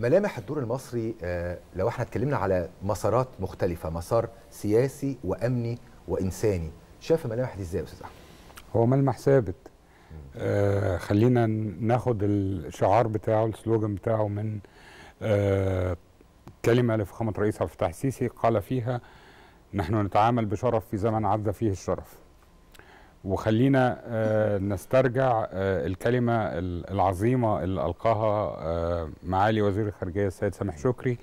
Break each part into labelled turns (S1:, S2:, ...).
S1: ملامح الدور المصري آه، لو احنا اتكلمنا على مسارات مختلفه مسار سياسي وامني وانساني شايف الملامح دي ازاي يا استاذ احمد هو ملمح ثابت آه، خلينا ناخد الشعار بتاعه السلوجن بتاعه من آه، كلمه لفخامه رئيس عبد الفتاح السيسي قال فيها نحن نتعامل بشرف في زمن عدى فيه الشرف وخلينا آه، نسترجع آه، الكلمة العظيمة اللي ألقاها آه، معالي وزير الخارجية السيد سامح شكري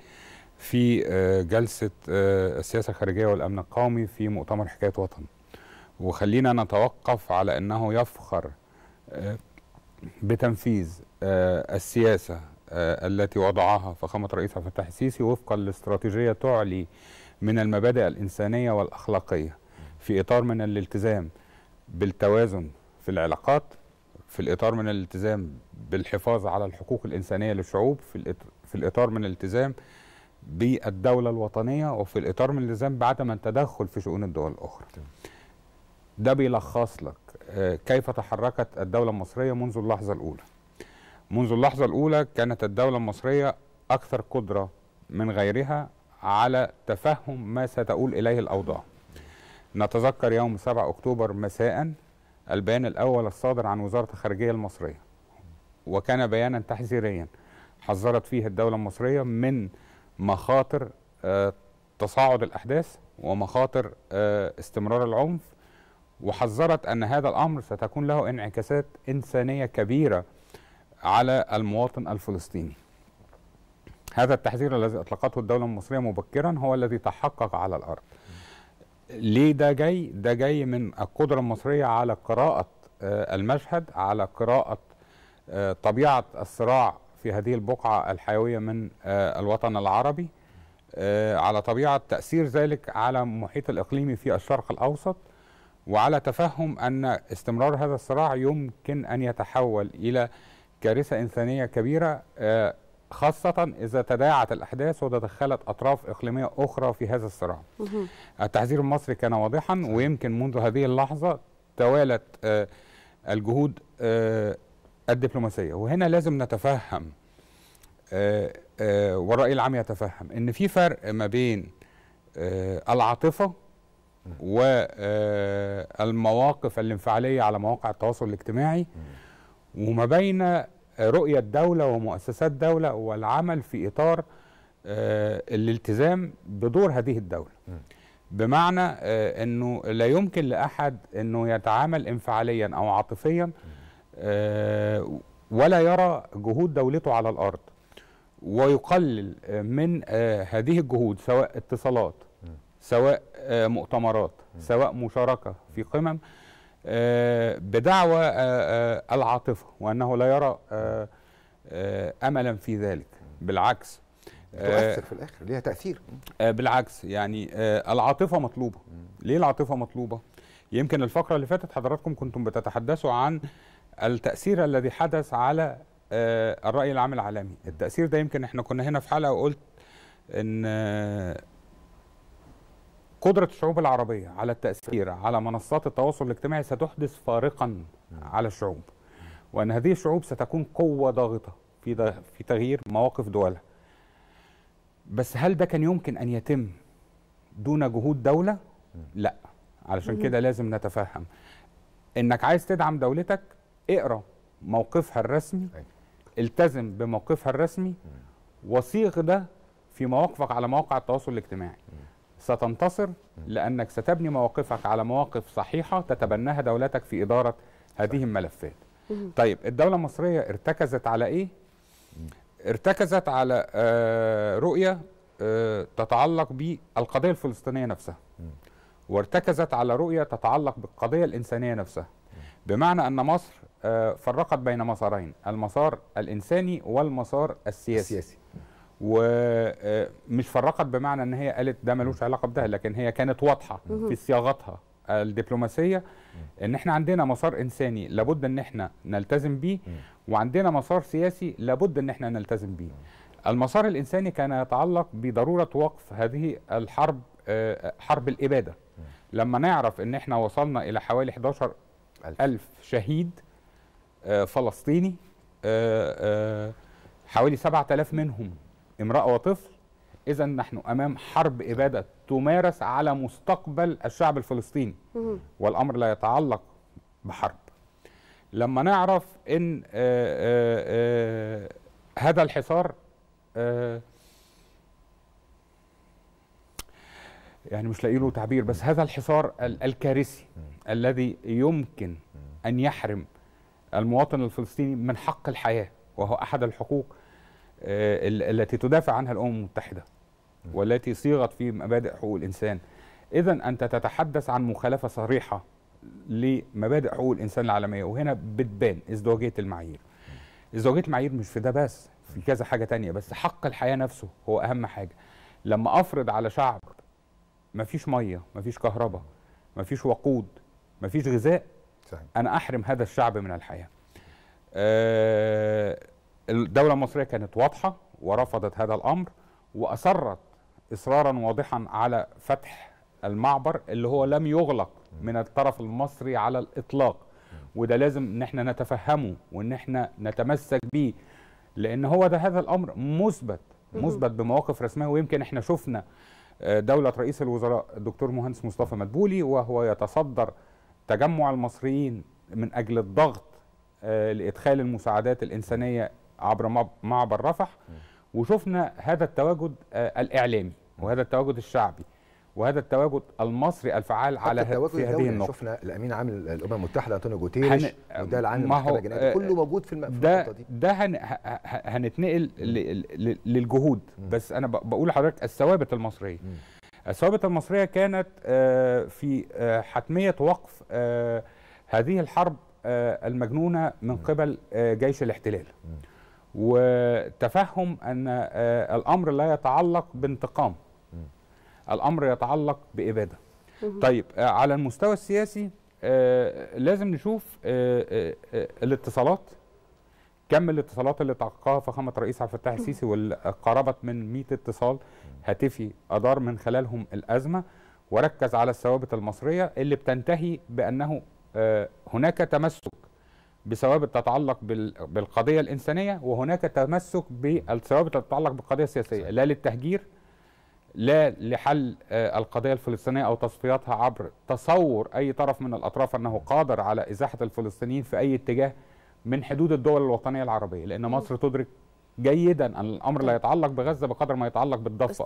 S1: في جلسة السياسة الخارجية والأمن القومي في مؤتمر حكاية وطن وخلينا نتوقف على أنه يفخر بتنفيذ السياسة التي وضعها فخامة الرئيس عبد الفتاح السيسي وفقا لاستراتيجية تعلي من المبادئ الإنسانية والأخلاقية في إطار من الالتزام بالتوازن في العلاقات في الإطار من الالتزام بالحفاظ على الحقوق الإنسانية للشعوب في الإطار من الالتزام بالدولة الوطنية وفي الإطار من الالتزام بعدم التدخل في شؤون الدول الأخرى ده بيلخص لك آه، كيف تحركت الدولة المصرية منذ اللحظة الأولى منذ اللحظة الأولى كانت الدولة المصرية أكثر قدرة من غيرها على تفهم ما ستؤول إليه الأوضاع نتذكر يوم 7 أكتوبر مساء البيان الأول الصادر عن وزارة الخارجية المصرية وكان بيانا تحذيريا حذرت فيه الدولة المصرية من مخاطر آه، تصاعد الأحداث ومخاطر آه، استمرار العنف وحذرت أن هذا الأمر ستكون له انعكاسات إنسانية كبيرة على المواطن الفلسطيني هذا التحذير الذي أطلقته الدولة المصرية مبكرا هو الذي تحقق على الأرض ليه ده جاي ده جاي من القدره المصريه على قراءه آه، المشهد على قراءه آه، طبيعه الصراع في هذه البقعه الحيويه من آه، الوطن العربي على طبيعه تاثير ذلك على المحيط الاقليمي في الشرق الاوسط وعلى تفهم ان استمرار هذا الصراع يمكن ان يتحول الى كارثه انسانيه كبيره خاصة إذا تداعت الأحداث وتدخلت أطراف إقليمية أخرى في هذا الصراع. التحذير المصري كان واضحا ويمكن منذ هذه اللحظة توالت آه، الجهود آه، الدبلوماسية وهنا لازم نتفهم آه، والرأي العام يتفهم إن في فرق ما بين العاطفة والمواقف الانفعالية على مواقع التواصل الاجتماعي وما بين رؤية دولة ومؤسسات دولة والعمل في إطار آه، الالتزام بدور هذه الدولة بمعنى آه، أنه لا يمكن لأحد أنه يتعامل انفعاليا أو عاطفيا آه، ولا يرى جهود دولته على الأرض ويقلل من هذه الجهود سواء اتصالات سواء مؤتمرات سواء مشاركة في قمم آه، بدعوى آه، آه، العاطفة وأنه لا يرى أملا في ذلك بالعكس تؤثر في الآخر ليها تأثير بالعكس يعني العاطفة مطلوبة ليه العاطفة مطلوبة؟ يمكن الفقرة اللي فاتت حضراتكم كنتم بتتحدثوا عن التأثير الذي حدث على الرأي العام العالمي التأثير ده يمكن احنا كنا هنا في حلقة وقلت ان قدرة الشعوب العربية على التأثير على منصات التواصل الاجتماعي ستحدث فارقا على الشعوب وأن هذه الشعوب ستكون قوة ضاغطة في في تغيير مواقف دولها بس هل ده كان يمكن أن يتم دون جهود دولة؟ لا علشان كده لازم نتفهم انك عايز تدعم دولتك اقرا موقفها الرسمي أيوة. التزم بموقفها الرسمي وصيغ ده في مواقفك على مواقع التواصل الاجتماعي ستنتصر لأنك ستبني مواقفك على مواقف صحيحة تتبناها دولتك في إدارة هذه الملفات طيب الدولة المصرية ارتكزت على إيه؟ ارتكزت على آه، رؤية آه، تتعلق بالقضية الفلسطينية نفسها وارتكزت على رؤية تتعلق بالقضية الإنسانية نفسها بمعنى أن مصر آه، فرقت بين مسارين المسار الإنساني والمسار السياسي, السياسي. ومش آه، فرقت بمعنى ان هي قالت ده ملوش علاقه بده لكن هي كانت واضحه في صياغتها الدبلوماسيه ان احنا عندنا مسار انساني لابد ان احنا نلتزم بيه وعندنا مسار سياسي لابد ان احنا نلتزم بيه المسار الانساني كان يتعلق بضروره وقف هذه الحرب آه، حرب الاباده لما نعرف ان احنا وصلنا الى حوالي 11 ألف شهيد آه، فلسطيني حوالي 7000 منهم امرأة وطفل إذا نحن أمام حرب إبادة تمارس على مستقبل الشعب الفلسطيني والأمر لا يتعلق بحرب لما نعرف إن آآ آه، آآ آه، آه، هذا الحصار يعني مش لاقي له تعبير بس هذا الحصار الكارثي الذي يمكن أن يحرم المواطن الفلسطيني من حق الحياة وهو أحد الحقوق آه، التي تدافع عنها الامم المتحده والتي صيغت في مبادئ حقوق الانسان اذا انت تتحدث عن مخالفه صريحه لمبادئ حقوق الانسان العالميه وهنا بتبان ازدواجيه المعايير ازدواجيه المعايير مش في ده بس في كذا حاجه تانية بس حق الحياه نفسه هو اهم حاجه لما افرض على شعب ما فيش ميه ما فيش كهرباء ما فيش وقود ما فيش غذاء انا احرم هذا الشعب من الحياه أه الدولة المصرية كانت واضحة ورفضت هذا الأمر وأصرت إصرارا واضحا على فتح المعبر اللي هو لم يغلق من الطرف المصري على الإطلاق وده لازم ان احنا نتفهمه وان احنا نتمسك بيه لان هو ده هذا الامر مثبت مثبت بمواقف رسميه ويمكن احنا شفنا آه، دوله رئيس الوزراء الدكتور مهندس مصطفى مدبولي وهو يتصدر تجمع المصريين من اجل الضغط آه، لادخال المساعدات الانسانيه عبر معبر رفح وشفنا هذا التواجد آه، الإعلامي وهذا التواجد الشعبي وهذا التواجد المصري الفعال على في هذه النقطه شفنا الامين عام الامم المتحده انطونيو جوتيريش هن... وده العام المحكمه الجنائيه آه، كله موجود في النقطه دي ده هن... هنتنقل ل... ل... للجهود م. بس انا بقول لحضرتك الثوابت المصريه م. الثوابت المصريه كانت آه، في حتميه وقف هذه الحرب المجنونه من قبل جيش الاحتلال م. وتفهم أن آه، الأمر لا يتعلق بانتقام الأمر يتعلق بإبادة طيب آه، على المستوى السياسي آه، لازم نشوف الاتصالات كم الاتصالات اللي تلقاها فخامه الرئيس عبد الفتاح السيسي واللي من 100 اتصال هاتفي ادار من خلالهم الازمه وركز على الثوابت المصريه اللي بتنتهي بانه هناك تمسك بثوابت تتعلق بالقضيه الانسانيه وهناك تمسك بالثوابت تتعلق بالقضيه السياسيه لا للتهجير لا لحل آه، القضيه الفلسطينيه او تصفياتها عبر تصور اي طرف من الاطراف انه قادر على ازاحه الفلسطينيين في اي اتجاه من حدود الدول الوطنيه العربيه لان مصر تدرك جيدا ان الامر لا طيب. يتعلق بغزه بقدر ما يتعلق بالضفه